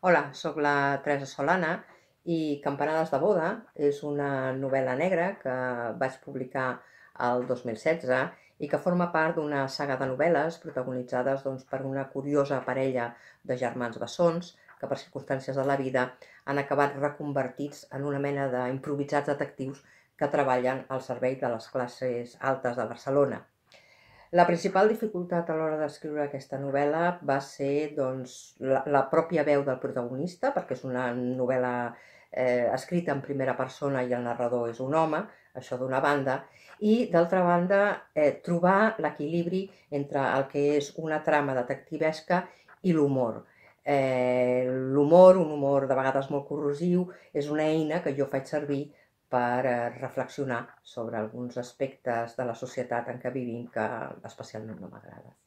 Hola, sóc la Teresa Solana i Campanades de boda és una novel·la negra que vaig publicar el 2016 i que forma part d'una saga de novel·les protagonitzades doncs, per una curiosa parella de germans bessons que per circumstàncies de la vida han acabat reconvertits en una mena d'improvisats detectius que treballen al servei de les classes altes de Barcelona. La principal dificultat a l'hora d'escriure aquesta novel·la va ser doncs, la, la pròpia veu del protagonista, perquè és una novel·la eh, escrita en primera persona i el narrador és un home, això d'una banda, i d'altra banda eh, trobar l'equilibri entre el que és una trama detectivesca i l'humor. Eh, l'humor, un humor de vegades molt corrosiu, és una eina que jo faig servir per eh, reflexionar sobre alguns aspectes de la societat en què vivim que especialment no m'agraden.